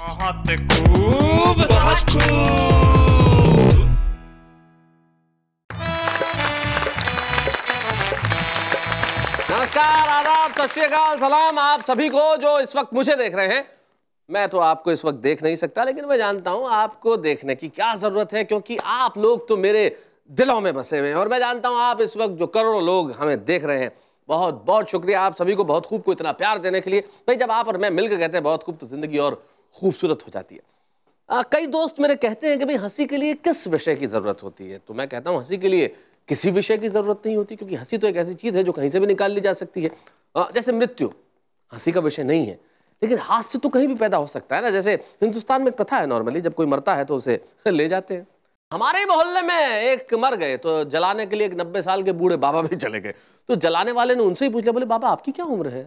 बहुत खूब बहुत खूब नमस्कार आदाब सत सलाम आप सभी को जो इस वक्त मुझे देख रहे हैं मैं तो आपको इस वक्त देख नहीं सकता लेकिन मैं जानता हूं आपको देखने की क्या जरूरत है क्योंकि आप लोग तो मेरे दिलों में बसे हुए हैं और मैं जानता हूं आप इस वक्त जो करोड़ों लोग हमें देख रहे हैं बहुत बहुत शुक्रिया आप सभी को बहुत खूब को इतना प्यार देने के लिए भाई जब आप और मैं मिलकर कहते हैं बहुत खूब तो जिंदगी और खूबसूरत हो जाती है आ, कई दोस्त मेरे कहते हैं कि भाई हंसी के लिए किस विषय की ज़रूरत होती है तो मैं कहता हूँ हंसी के लिए किसी विषय की ज़रूरत नहीं होती क्योंकि हंसी तो एक ऐसी चीज़ है जो कहीं से भी निकाल ली जा सकती है आ, जैसे मृत्यु हंसी का विषय नहीं है लेकिन हास्य तो कहीं भी पैदा हो सकता है ना जैसे हिंदुस्तान में प्रथा है नॉर्मली जब कोई मरता है तो उसे ले जाते हैं हमारे ही मोहल्ले में एक मर गए तो जलाने के लिए एक नब्बे साल के बूढ़े बाबा भी चले गए तो जलाने वाले ने उनसे ही पूछ लिया बोले बाबा आपकी क्या उम्र है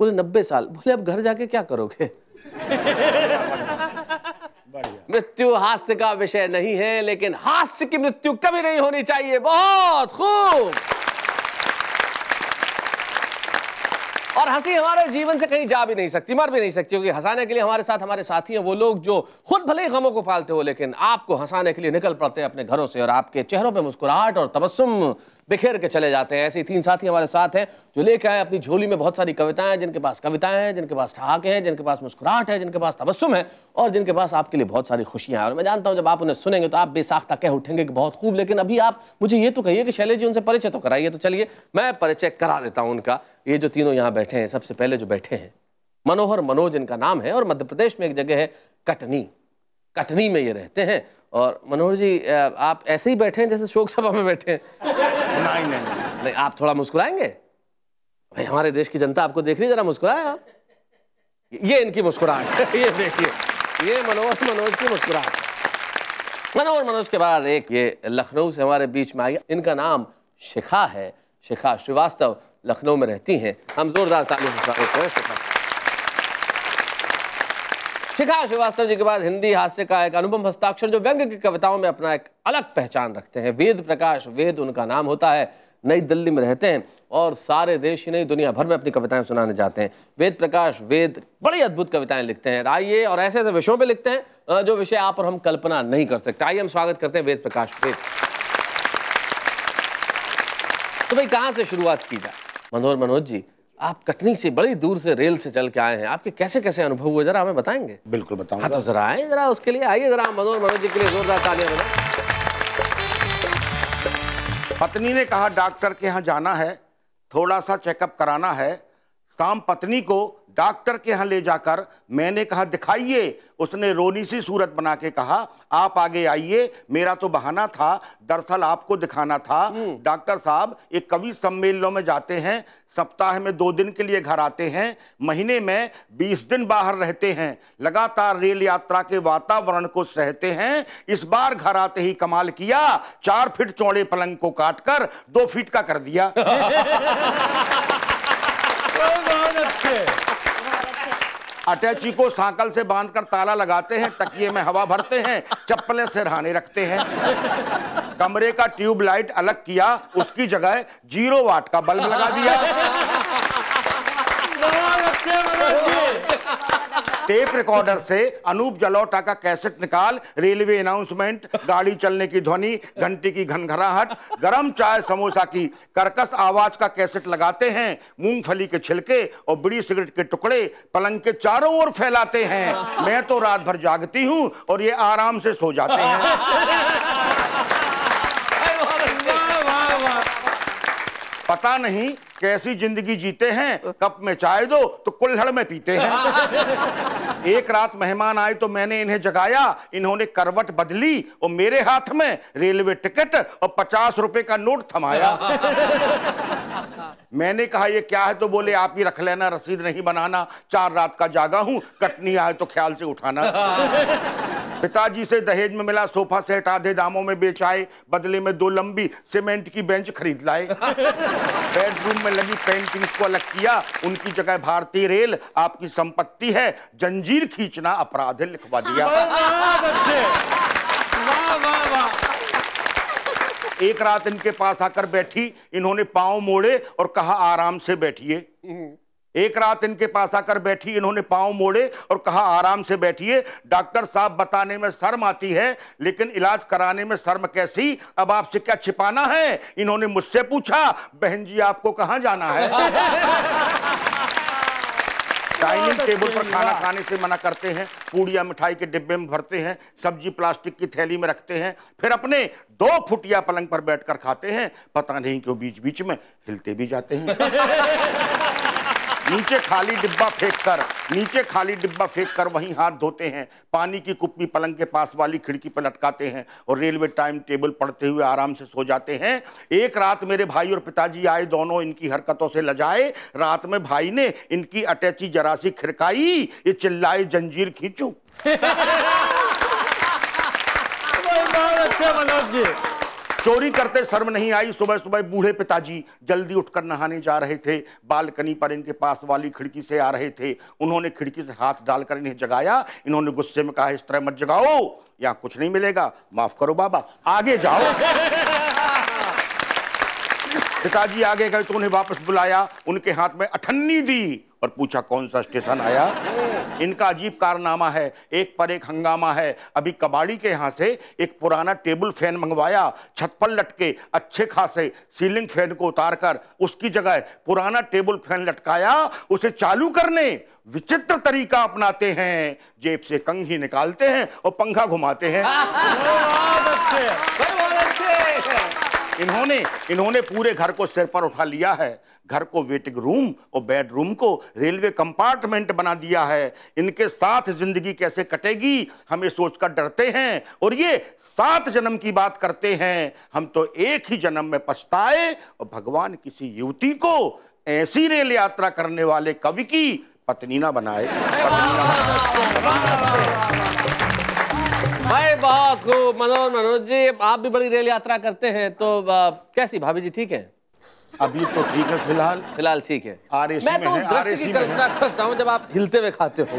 बोले नब्बे साल बोले अब घर जाके क्या करोगे मृत्यु हास्य का विषय नहीं है लेकिन हास्य की मृत्यु कभी नहीं होनी चाहिए बहुत खूब और हंसी हमारे जीवन से कहीं जा भी नहीं सकती मर भी नहीं सकती क्योंकि हंसाने के लिए हमारे साथ हमारे साथी हैं वो लोग जो खुद भले ही गमों को पालते हो लेकिन आपको हंसाने के लिए निकल पड़ते हैं अपने घरों से और आपके चेहरों पर मुस्कुराहट और तबस्सुम बिखेर के चले जाते हैं ऐसे तीन साथी हमारे साथ हैं जो लेके आए अपनी झोली में बहुत सारी कविताएं हैं जिनके पास कविताएं हैं जिनके पास ठहाके हैं जिनके पास मुस्कुराहट है जिनके पास तबस्सुम है और जिनके पास आपके लिए बहुत सारी खुशियां हैं और मैं जानता हूं जब आप उन्हें सुनेंगे तो आप बेसाख्ता कह उठेंगे कि बहुत खूब लेकिन अभी आप मुझे ये तो कहिए कि शैले जी उनसे परिचय तो कराइए तो चलिए मैं परिचय करा देता हूँ उनका ये जो तीनों यहाँ बैठे हैं सबसे पहले जो बैठे हैं मनोहर मनोज इनका नाम है और मध्य प्रदेश में एक जगह है कटनी कटनी में ये रहते हैं और मनोहर जी आप ऐसे ही बैठे हैं जैसे शोक सभा में बैठे हैं नहीं नहीं नहीं आप थोड़ा मुस्कुराएंगे भाई हमारे देश की जनता आपको देख रही जरा मुस्कुराए आप ये इनकी मुस्कुराहट ये देखिए ये मनोहर मनोज की मुस्कुराहट मनोहर मनोज के बाद एक ये लखनऊ से हमारे बीच में आई इनका नाम शिखा है शिखा श्रीवास्तव लखनऊ में रहती हैं हम जोरदार तालीम शिखा शिखा श्रीवास्तव जी के बाद हिंदी हास्य का एक अनुपम हस्ताक्षर जो व्यंग की कविताओं में अपना एक अलग पहचान रखते हैं वेद प्रकाश वेद उनका नाम होता है नई दिल्ली में रहते हैं और सारे देश ही नहीं दुनिया भर में अपनी कविताएं सुनाने जाते हैं वेद प्रकाश वेद बड़ी अद्भुत कविताएं लिखते हैं आइए और ऐसे ऐसे विषयों पर लिखते हैं जो विषय आप और हम कल्पना नहीं कर सकते आइए हम स्वागत करते हैं वेद प्रकाश वेद तो भाई कहाँ से शुरुआत की जाए मनोहर मनोज जी आप कटनी से बड़ी दूर से रेल से चल के आए हैं आपके कैसे कैसे अनुभव हुए जरा हमें बताएंगे बिल्कुल बताऊंगा हाँ तो जरा आए जरा उसके लिए आइए जरा मनोज मनोज जी के लिए जोरदार तालियां बजाएं पत्नी ने कहा डॉक्टर के यहाँ जाना है थोड़ा सा चेकअप कराना है काम पत्नी को डॉक्टर के यहाँ ले जाकर मैंने कहा दिखाइए उसने रोनी सी सूरत बना के कहा आप आगे आइए मेरा तो बहाना था दरअसल आपको दिखाना था हम्म। डॉक्टर साहब एक कवि सम्मेलनों में जाते हैं सप्ताह में दो दिन के लिए घर आते हैं महीने में बीस दिन बाहर रहते हैं लगातार रेल यात्रा के वातावरण को सहते हैं इस बार घर आते ही कमाल किया चार फीट चौड़े पलंग को काट कर दो फीट का कर दिया बहुत अच्छे अटैची को सांकल से बांधकर ताला लगाते हैं तकिए में हवा भरते हैं चप्पलें सिरहाने रखते हैं कमरे का ट्यूबलाइट अलग किया उसकी जगह जीरो वाट का बल्ब लगा दिया टेप रिकॉर्डर से अनूप जलौटा का कैसेट निकाल रेलवे अनाउंसमेंट गाड़ी चलने की ध्वनि घंटी की घनघराहट गरम चाय समोसा की करकस आवाज का कैसेट लगाते हैं मूंगफली के छिलके और बड़ी सिगरेट के टुकड़े पलंग के चारों ओर फैलाते हैं मैं तो रात भर जागती हूँ और ये आराम से सो जाते हैं पता नहीं कैसी जिंदगी जीते हैं कप में चाय दो तो कुल्हड़ में पीते हैं एक रात मेहमान आए तो मैंने इन्हें जगाया इन्होंने करवट बदली और मेरे हाथ में रेलवे टिकट और पचास रुपए का नोट थमाया मैंने कहा ये क्या है तो बोले आप ही रख लेना रसीद नहीं बनाना चार रात का जागा हूं कटनी आए तो ख्याल से उठाना पिताजी से दहेज में मिला सोफा सेट आधे दामों में बेचाए बदले में दो लंबी सीमेंट की बेंच खरीद लाए बेडरूम में लगी पेंटिंग्स को अलग किया उनकी जगह भारतीय रेल आपकी संपत्ति है जंजीर खींचना अपराध है लिखवा दिया एक रात इनके पास आकर बैठी इन्होंने पांव मोड़े और कहा आराम से बैठिए हम्म। एक रात इनके पास आकर बैठी इन्होंने पांव मोड़े और कहा आराम से बैठिए डॉक्टर साहब बताने में शर्म आती है लेकिन इलाज कराने में शर्म कैसी अब आपसे क्या छिपाना है इन्होंने मुझसे पूछा बहन जी आपको कहाँ जाना है डाइनिंग टेबल पर खाना खाने से मना करते हैं पूड़िया मिठाई के डिब्बे में भरते हैं सब्जी प्लास्टिक की थैली में रखते हैं फिर अपने दो फुटिया पलंग पर बैठकर खाते हैं पता नहीं क्यों बीच बीच में हिलते भी जाते हैं नीचे खाली डिब्बा फेंक कर नीचे खाली डिब्बा फेंक कर वहीं हाथ धोते हैं पानी की कुप्पी पलंग के पास वाली खिड़की पर लटकाते हैं और रेलवे टाइम टेबल पढ़ते हुए आराम से सो जाते हैं एक रात मेरे भाई और पिताजी आए दोनों इनकी हरकतों से लजाए रात में भाई ने इनकी अटैची जरासी खिड़काई ये चिल्लाए जंजीर खींचू अच्छा मनोज जी चोरी करते शर्म नहीं आई सुबह सुबह बूढ़े पिताजी जल्दी उठकर नहाने जा रहे थे बालकनी पर इनके पास वाली खिड़की से आ रहे थे उन्होंने खिड़की से हाथ डालकर इन्हें जगाया इन्होंने गुस्से में कहा इस तरह मत जगाओ यहाँ कुछ नहीं मिलेगा माफ करो बाबा आगे जाओ पिताजी आगे गए तो उन्हें वापस बुलाया उनके हाथ में अठन्नी दी पर पूछा कौन सा स्टेशन आया इनका अजीब कारनामा है एक पर एक हंगामा है अभी कबाड़ी के यहाँ से एक पुराना टेबल फैन मंगवाया छत पर लटके अच्छे खासे सीलिंग फैन को उतार कर उसकी जगह पुराना टेबल फैन लटकाया उसे चालू करने विचित्र तरीका अपनाते हैं जेब से कंघी निकालते हैं और पंखा घुमाते हैं इन्होंने इन्होंने पूरे घर को सिर पर उठा लिया है घर को वेटिंग रूम और बेडरूम को रेलवे कंपार्टमेंट बना दिया है इनके साथ जिंदगी कैसे कटेगी हमें सोचकर डरते हैं और ये सात जन्म की बात करते हैं हम तो एक ही जन्म में पछताए और भगवान किसी युवती को ऐसी रेल यात्रा करने वाले कवि की पत्नी ना बनाए भाई बहुत खूब मनोज मनोज जी आप भी बड़ी रेल यात्रा करते हैं तो कैसी भाभी जी ठीक है अभी तो ठीक है फिलहाल फिलहाल ठीक है आर मैं तो उस दृश्य की कल्पना करता हूँ जब आप हिलते हुए खाते हो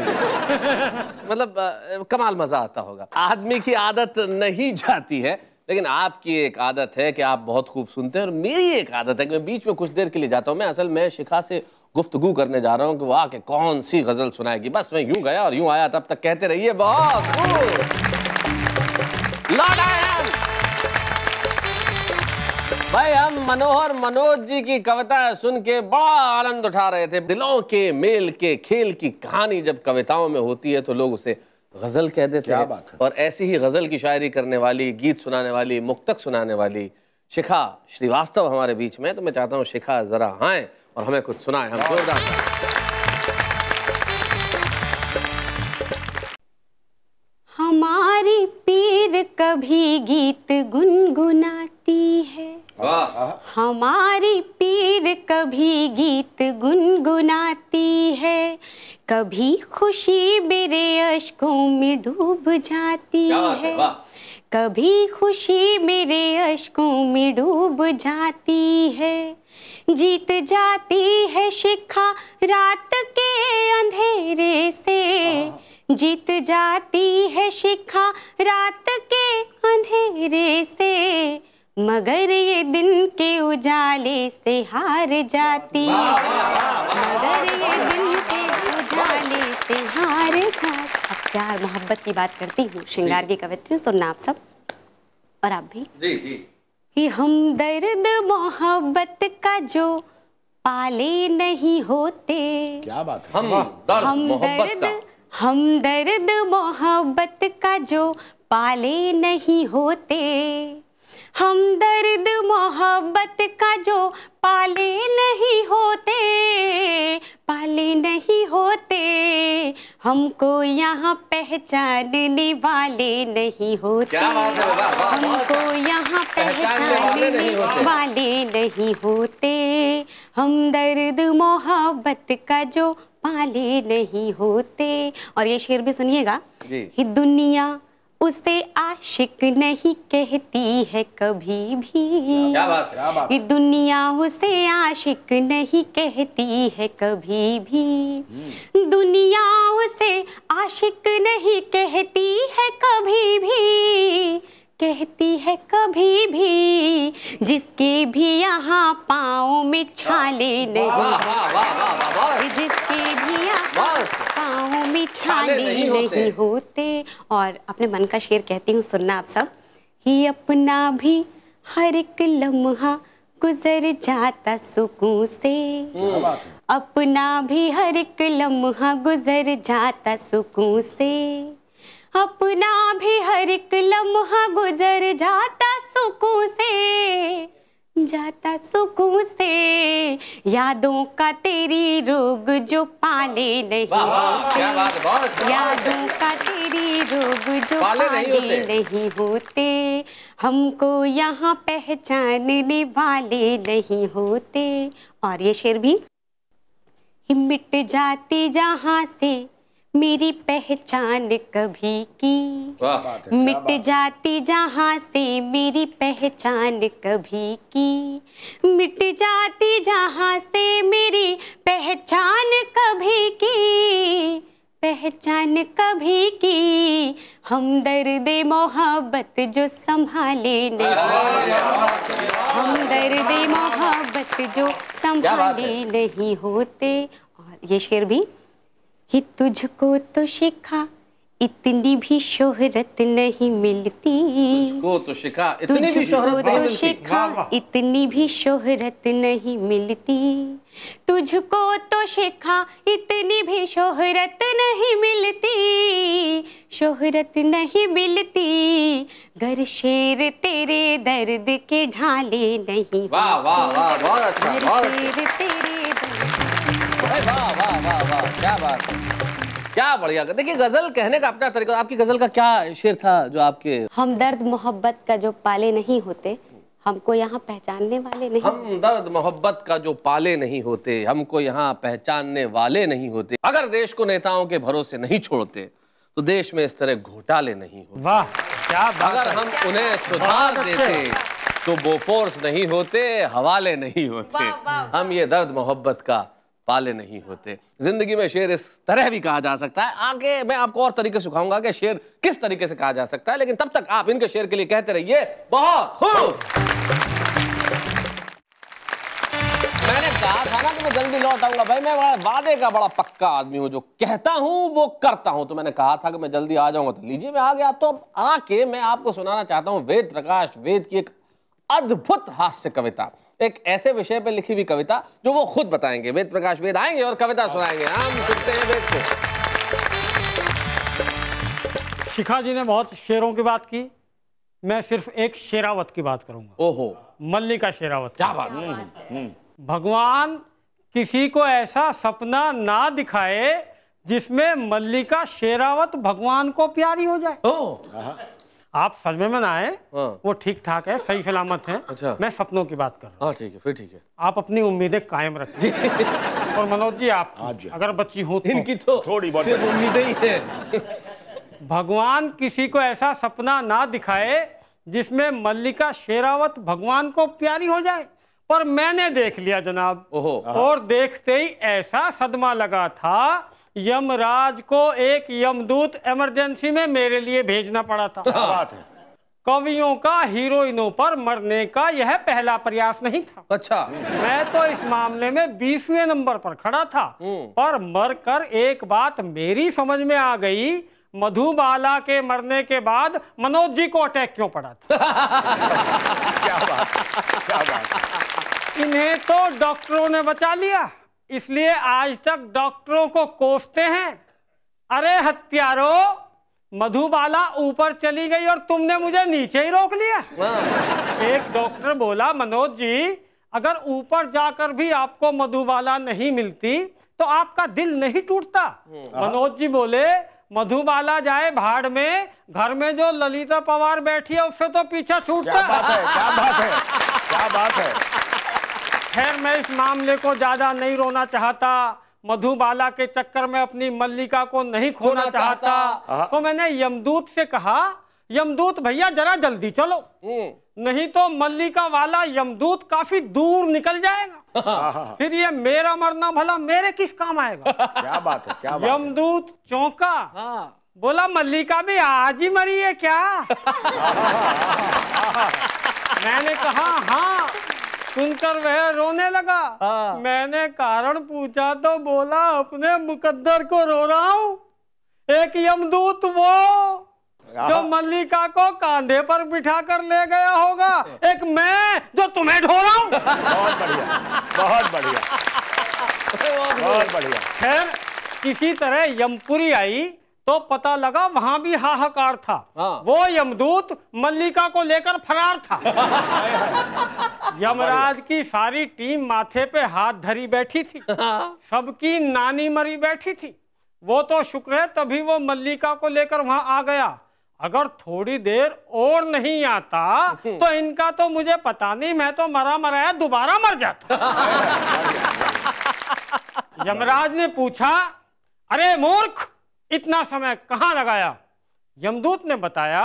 मतलब आ, कमाल मजा आता होगा आदमी की आदत नहीं जाती है लेकिन आपकी एक आदत है कि आप बहुत खूब सुनते हैं और मेरी एक आदत है कि मैं बीच में कुछ देर के लिए जाता हूँ मैं असल में शिखा से गुफ्तगु करने जा रहा हूँ कि वाह के कौन सी गजल सुनाएगी बस मैं यूं गया और यूं आया तब तक कहते रहिए बहुत लौट आया भाई हम मनोहर मनोज जी की कविता सुन के बड़ा आनंद उठा रहे थे दिलों के मेल के खेल की कहानी जब कविताओं में होती है तो लोग उसे गजल कह देते हैं है? और ऐसी ही गजल की शायरी करने वाली गीत सुनाने वाली मुक्तक सुनाने वाली शिखा श्रीवास्तव हमारे बीच में तो मैं चाहता हूँ शिखा जरा आए और हमें कुछ सुनाए हम जोरदार हमारी पीर कभी गीत गुनगुनाती है हमारी पीर कभी गीत गुनगुनाती है कभी खुशी मेरे अशकों में डूब जाती है कभी खुशी मेरे अशकों में डूब जाती है जीत जाती है शिखा रात के अंधेरे से जीत जाती है शिखा रात के अंधेरे से मगर ये दिन के उजाले से हार जाती मगर ये दिन के उजाले से हार जाती अब प्यार मोहब्बत की बात करती हूँ श्रृंगार की कवित्री सुनना आप सब और आप भी जी जी हम दर्द मोहब्बत का जो पाले नहीं होते क्या बात है? हम दर्द हम दर्द हम दर्द मोहब्बत का जो पाले नहीं होते हम दर्द मोहब्बत का जो पाले नहीं होते पाले नहीं होते हमको यहाँ पहचानने वाले नहीं होते हमको यहाँ पहचानने वाले नहीं होते हम दर्द मोहब्बत का जो पाले नहीं होते और ये शेर भी सुनिएगा कि दुनिया उसे आशिक नहीं कहती है कभी भी क्या बात क्या बात दुनिया उसे आशिक नहीं कहती है कभी भी हम्म। दुनिया उसे आशिक नहीं कहती है कभी भी कहती है कभी भी जिसके भी यहाँ पाँव में छाले नहीं जिसके भी यहाँ पाँव में छाले नहीं, नहीं होते और अपने मन का शेर कहती हूँ सुनना आप सब ही अपना भी हर एक लम्हा गुजर जाता सुकून से अपना भी हर एक लम्हा गुजर जाता सुकून से लम्हा गुजर जाता सुकून से जाता सुकून से यादों का तेरी रोग जो पाले नहीं बहुत यादों का तेरी रोग जो पाले, पाले नहीं, होते। नहीं होते हमको यहाँ पहचानने वाले नहीं होते और ये शेर भी मिट जाती जहाँ से मेरी पहचान कभी की मिट जाती जहाँ से मेरी पहचान कभी की मिट जाती जहाँ से मेरी पहचान कभी की पहचान कभी की हम दर्द मोहब्बत जो संभाले नहीं हम दर्द मोहब्बत जो संभाले नहीं होते और ये शेर भी ही तुझको तो शिखा इतनी भी शोहरत नहीं मिलती तुझको तो शिखा इतनी भी शोहरत तो शिखा इतनी भी शोहरत नहीं मिलती तुझको तो शिखा इतनी भी शोहरत नहीं मिलती शोहरत नहीं मिलती घर शेर तेरे दर्द के ढाले नहीं वाह वाह वाह बहुत अच्छा बहुत अच्छा क्या बढ़िया देखिए गजल कहने का अपना तरीका आपकी गजल का क्या शेर था जो आपके हम दर्द मोहब्बत का जो पाले नहीं होते हमको यहाँ पहचानने वाले नहीं हम दर्द मोहब्बत का जो पाले नहीं होते हमको यहाँ पहचानने वाले नहीं होते अगर देश को नेताओं के भरोसे नहीं छोड़ते तो देश में इस तरह घोटाले नहीं होते वाह क्या बात अगर हम क्या उन्हें सुधार देते तो बोफोर्स नहीं होते हवाले नहीं होते हम ये दर्द मोहब्बत का पाले नहीं होते जिंदगी में शेर इस तरह भी कहा जा सकता है आगे मैं आपको और तरीके से सिखाऊंगा कि शेर किस तरीके से कहा जा सकता है लेकिन तब तक आप इनके शेर के लिए कहते रहिए बहुत खूब मैंने कहा था ना कि मैं जल्दी लौट आऊंगा भाई मैं बड़ा वादे का बड़ा पक्का आदमी हूं जो कहता हूं वो करता हूं तो मैंने कहा था कि मैं जल्दी आ जाऊंगा तो लीजिए मैं आ गया तो आके मैं आपको सुनाना चाहता हूँ वेद प्रकाश वेद की एक अद्भुत हास्य कविता एक ऐसे विषय पर लिखी हुई कविता जो वो खुद बताएंगे वेद प्रकाश वेद आएंगे और कविता सुनाएंगे हम सुनते हैं वेद को शिखा जी ने बहुत शेरों की बात की मैं सिर्फ एक शेरावत की बात करूंगा ओहो मल्लिका शेरावत क्या बात हम्म, हम्म, हम्म। भगवान किसी को ऐसा सपना ना दिखाए जिसमें मल्लिका शेरावत भगवान को प्यारी हो जाए ओ आप सदमे में ना आए हाँ। वो ठीक ठाक है सही सलामत है अच्छा। मैं सपनों की बात कर रहा हूँ हाँ, ठीक है फिर ठीक है आप अपनी उम्मीदें कायम रखें और मनोज जी आप अगर बच्ची हो तो, इनकी तो थोड़ी बहुत उम्मीदें ही है भगवान किसी को ऐसा सपना ना दिखाए जिसमें मल्लिका शेरावत भगवान को प्यारी हो जाए पर मैंने देख लिया जनाब और देखते ही ऐसा सदमा लगा था यमराज को एक यमदूत इमरजेंसी में मेरे लिए भेजना पड़ा था बात है कवियों का हीरोइनों पर मरने का यह पहला प्रयास नहीं था अच्छा मैं तो इस मामले में बीसवें नंबर पर खड़ा था हम्म। पर मरकर एक बात मेरी समझ में आ गई मधुबाला के मरने के बाद मनोज जी को अटैक क्यों पड़ा था क्या बात क्या बात इन्हें तो डॉक्टरों ने बचा लिया इसलिए आज तक डॉक्टरों को कोसते हैं अरे हत्यारो मधुबाला ऊपर चली गई और तुमने मुझे नीचे ही रोक लिया हाँ। एक डॉक्टर बोला मनोज जी अगर ऊपर जाकर भी आपको मधुबाला नहीं मिलती तो आपका दिल नहीं टूटता हम्म। हाँ। मनोज जी बोले मधुबाला जाए भाड़ में घर में जो ललिता पवार बैठी है उससे तो पीछा छूटता क्या बात है क्या बात है क्या बात है खैर मैं इस मामले को ज्यादा नहीं रोना चाहता मधुबाला के चक्कर में अपनी मल्लिका को नहीं खोना चाहता, हाँ। तो मैंने यमदूत से कहा यमदूत भैया जरा जल्दी चलो हम्म। नहीं तो मल्लिका वाला यमदूत काफी दूर निकल जाएगा हाँ, हाँ। फिर ये मेरा मरना भला मेरे किस काम आएगा क्या बात है क्या बात यमदूत चौंका बोला मल्लिका भी आज ही मरी है क्या मैंने कहा हाँ सुनकर वह रोने लगा आ, हाँ। मैंने कारण पूछा तो बोला अपने मुकद्दर को रो रहा हूं एक यमदूत वो जो मल्लिका को कांधे पर बिठा कर ले गया होगा एक मैं जो तुम्हें ढो रहा हूं बहुत बढ़िया बहुत बढ़िया बहुत बढ़िया खैर किसी तरह यमपुरी आई तो पता लगा वहां भी हाहाकार था हाँ। वो यमदूत मल्लिका को लेकर फरार था यमराज की सारी टीम माथे पे हाथ धरी बैठी थी सबकी नानी मरी बैठी थी वो तो शुक्र है तभी वो मल्लिका को लेकर वहां आ गया अगर थोड़ी देर और नहीं आता तो इनका तो मुझे पता नहीं मैं तो मरा मराया दोबारा मर जाता यमराज ने पूछा अरे मूर्ख इतना समय कहाँ लगाया यमदूत ने बताया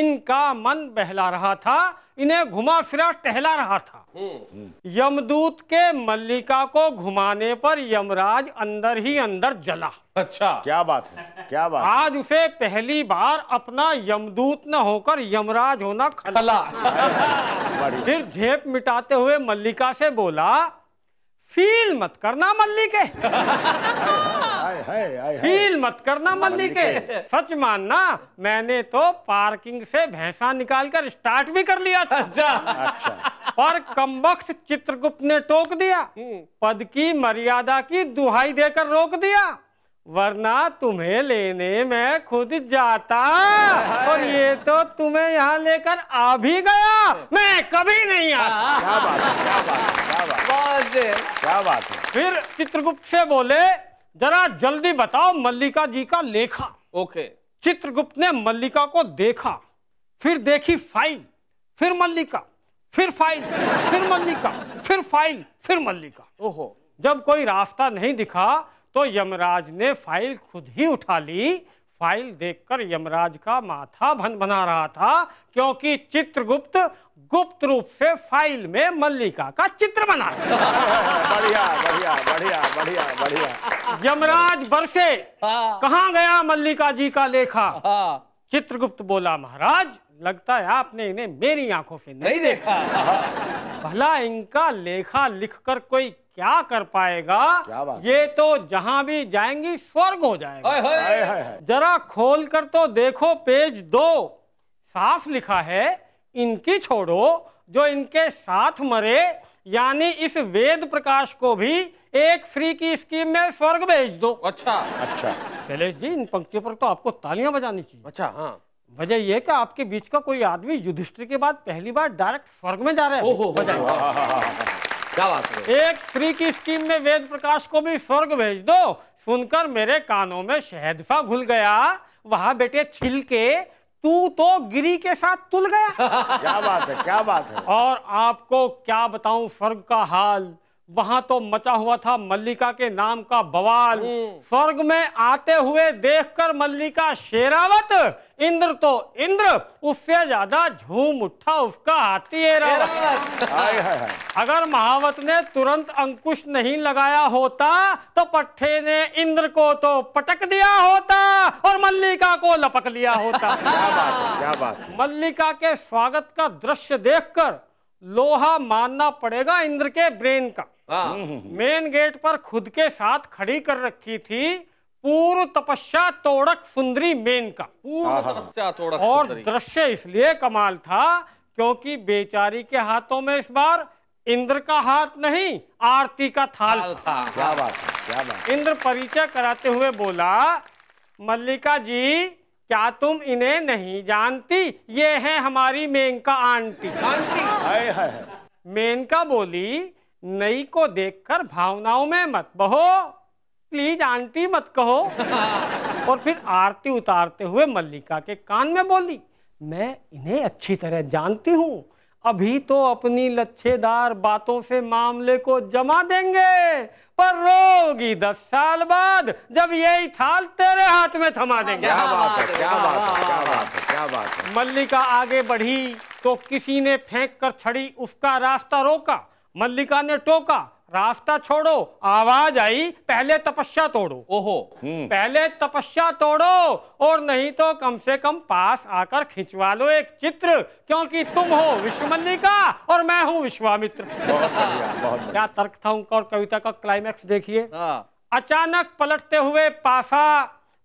इनका मन बहला रहा था इन्हें घुमा फिरा टहला रहा था हम्म। यमदूत के मल्लिका को घुमाने पर यमराज अंदर ही अंदर जला अच्छा क्या बात है क्या बात आज उसे पहली बार अपना यमदूत न होकर यमराज होना खला फिर झेप मिटाते हुए मल्लिका से बोला फील मत करना मल्लिके फील मत करना हाँ, मल्ली के सच मानना मैंने तो पार्किंग से भैंसा निकालकर स्टार्ट भी कर लिया था अच्छा, अच्छा। और कमबख्त चित्रगुप्त ने टोक दिया हम्म। पद की मर्यादा की दुहाई देकर रोक दिया वरना तुम्हें लेने में खुद जाता और ये तो तुम्हें यहाँ लेकर आ भी गया मैं कभी नहीं आता क्या क्या बात है क्या बात है फिर चित्रगुप्त से बोले जरा जल्दी बताओ मल्लिका जी का लेखा ओके चित्रगुप्त ने मल्लिका को देखा फिर देखी फाइल फिर मल्लिका फिर फाइल फिर मल्लिका फिर फाइल फिर मल्लिका ओहो जब कोई रास्ता नहीं दिखा तो यमराज ने फाइल खुद ही उठा ली फाइल देखकर यमराज का माथा भन बना रहा था क्योंकि चित्रगुप्त गुप्त रूप से फाइल में मल्लिका का चित्र बना बढ़िया बढ़िया बढ़िया बढ़िया बढ़िया यमराज बरसे हाँ। कहा गया मल्लिका जी का लेखा हाँ। चित्रगुप्त बोला महाराज लगता है आपने इन्हें मेरी आंखों से नहीं देखा भला इनका लेखा लिखकर कोई क्या कर पाएगा क्या ये तो जहां भी जाएंगी स्वर्ग हो जाएगा है, है, है, जरा खोल कर तो देखो पेज दो साफ लिखा है इनकी छोड़ो जो इनके साथ मरे यानी इस वेद प्रकाश को भी एक फ्री की स्कीम में स्वर्ग भेज दो अच्छा अच्छा शैलेश जी इन पंक्तियों पर तो आपको तालियां बजानी चाहिए अच्छा हाँ वजह यह कि आपके बीच का कोई आदमी युधिष्ठिर के बाद पहली बार डायरेक्ट स्वर्ग में जा रहा है क्या बात है एक फ्री की स्कीम में वेद प्रकाश को भी स्वर्ग भेज दो सुनकर मेरे कानों में शहदफा घुल गया वहां बेटे छिलके तू तो गिरी के साथ तुल गया क्या बात है क्या बात है और आपको क्या बताऊं फर्क का हाल वहां तो मचा हुआ था मल्लिका के नाम का बवाल हम्म। स्वर्ग में आते हुए देखकर मल्लिका शेरावत इंद्र तो इंद्र उससे ज्यादा झूम उठा उसका हाथी एरावत अगर महावत ने तुरंत अंकुश नहीं लगाया होता तो पट्टे ने इंद्र को तो पटक दिया होता और मल्लिका को लपक लिया होता क्या बात है क्या बात मल्लिका के स्वागत का दृश्य देखकर लोहा मानना पड़ेगा इंद्र के ब्रेन का हाँ। हम्म, हम्म, हम्म। मेन गेट पर खुद के साथ खड़ी कर रखी थी पूर्व तपस्या तोड़क सुंदरी मेन का पूर्व हाँ, हाँ, तपस्या तोड़क और दृश्य इसलिए कमाल था क्योंकि बेचारी के हाथों में इस बार इंद्र का हाथ नहीं आरती का थाल, थाल था क्या बात क्या बात इंद्र परिचय कराते हुए बोला मल्लिका जी क्या तुम इन्हें नहीं जानती ये है हमारी Maneka aunty aunty hi hi Maneka बोली नई को देखकर भावनाओं में मत बहो प्लीज आंटी मत कहो और फिर आरती उतारते हुए मल्लिका के कान में बोली मैं इन्हें अच्छी तरह जानती हूँ अभी तो अपनी लच्छेदार बातों से मामले को जमा देंगे पर रोगी दस साल बाद जब यही थाल तेरे हाथ में थमा देंगे हाँ। क्या बात क्या क्या बात बात बात बात है है है है मल्लिका आगे बढ़ी तो किसी ने फेंक कर छड़ी उसका रास्ता रोका मल्लिका ने टोका रास्ता छोड़ो आवाज आई पहले तपस्या तोड़ो ओहो हम्म। पहले तपस्या तोड़ो और नहीं तो कम से कम पास आकर खिंचवा लो एक चित्र क्योंकि तुम हो विश्वमल्लिका और मैं हूँ विश्वामित्र क्या तर्क था उनका और कविता का क्लाइमैक्स देखिए हाँ। अचानक पलटते हुए पासा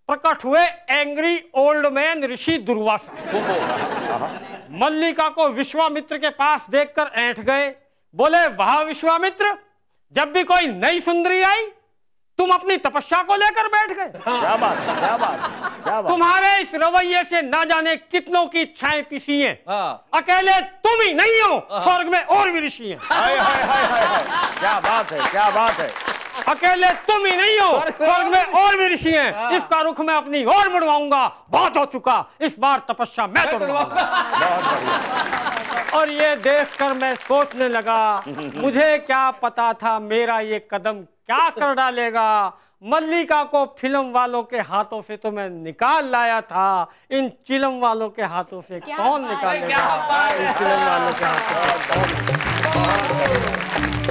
प्रकट हुए angry old man Rishi Durvasa Mallika को विश्वामित्र के पास देखकर ऐठ गए बोले वहा विश्वामित्र जब भी कोई नई सुंदरी आई तुम अपनी तपस्या को लेकर बैठ गए क्या बात है क्या बात है क्या बात तुम्हारे इस रवैये से ना जाने कितनों की इच्छाएं पिसी हैं हाँ। अकेले तुम ही नहीं हो हाँ। स्वर्ग में और भी ऋषि हैं क्या बात है क्या बात है अकेले तुम ही नहीं हो स्वर्ग में और भी ऋषि हैं हाँ। इसका रुख मैं अपनी और मुड़वाऊंगा बहुत हो चुका इस बार तपस्या मैं तोड़वाऊंगा और ये देखकर मैं सोचने लगा मुझे क्या पता था मेरा ये कदम क्या कर डालेगा मल्लिका को फिल्म वालों के हाथों से तो मैं निकाल लाया था इन चिलम वालों के हाथों से कौन निकालेगा इन चिलम वालों के हाथों से कौन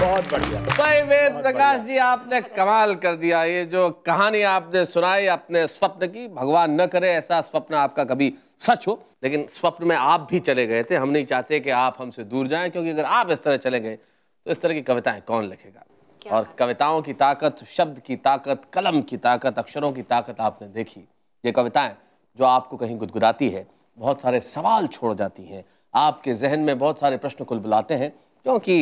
बहुत बढ़िया भाई वेद प्रकाश जी आपने कमाल कर दिया ये जो कहानी आपने सुनाई अपने स्वप्न की भगवान न करे ऐसा स्वप्न आपका कभी सच हो लेकिन स्वप्न में आप भी चले गए थे हम नहीं चाहते कि आप हमसे दूर जाएं क्योंकि अगर आप इस तरह चले गए तो इस तरह की कविताएं कौन लिखेगा और कविताओं की ताकत शब्द की ताकत कलम की ताकत अक्षरों की ताकत आपने देखी ये कविताएं जो आपको कहीं गुदगुदाती है बहुत सारे सवाल छोड़ जाती हैं आपके जहन में बहुत सारे प्रश्न कुल बुलाते हैं क्योंकि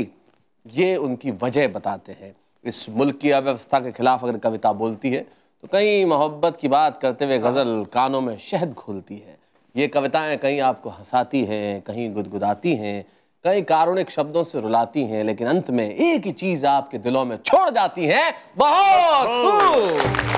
ये उनकी वजह बताते हैं इस मुल्क की अव्यवस्था के खिलाफ अगर कविता बोलती है तो कहीं मोहब्बत की बात करते हुए गज़ल कानों में शहद खोलती है ये कविताएं कहीं आपको हंसाती हैं कहीं गुदगुदाती हैं कई कारुणिक शब्दों से रुलाती हैं लेकिन अंत में एक ही चीज आपके दिलों में छोड़ जाती है बहुत